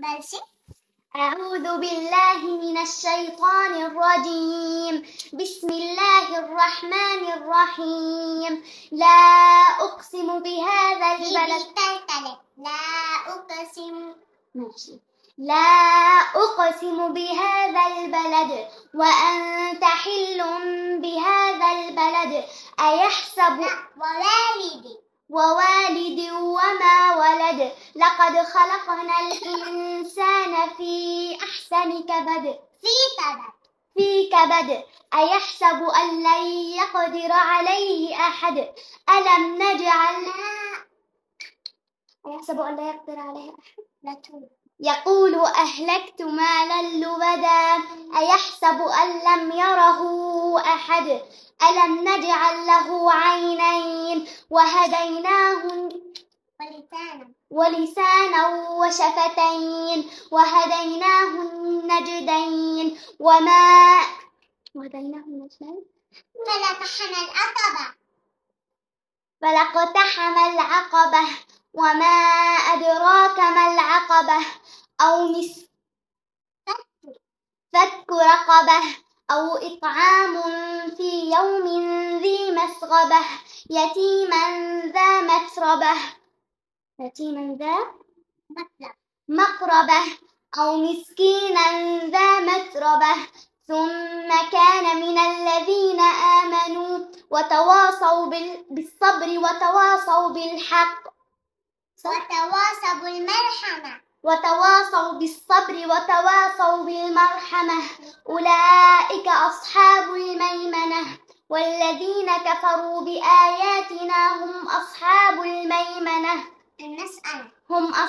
ماشي أعوذ بالله من الشيطان الرجيم بسم الله الرحمن الرحيم لا أقسم بهذا البلد لا أقسم ماشي لا أقسم بهذا البلد وأنت حل بهذا البلد أيحسب ووالد ووالد وما كبد لقد خلقنا الإنسان في أحسن كبد في كبد في كبد أيحسب أن لن يقدر عليه أحد ألم نجعل أيحسب أن لا يقدر عليه أحد لا تقول يقول أهلكت مالا لبدا أيحسب أن لم يره أحد ألم نجعل له عينين وهديناه ولسانا وشفتين وهديناه النجدين وما وهديناه النجدين فلقتحم العقبة فلقتحم العقبة وما أدراك ما العقبة أو مس فك رقبة أو إطعام في يوم ذي مسغبة يتيما ذا متربه يتيما ذا مقربة أو مسكينا ذا متربة ثم كان من الذين آمنوا وتواصوا بالصبر وتواصوا بالحق وتواصوا بالمرحمة وتواصوا بالصبر وتواصوا بالمرحمة أولئك أصحاب الميمنة والذين كفروا بآياتنا هم أصحاب alles an. Home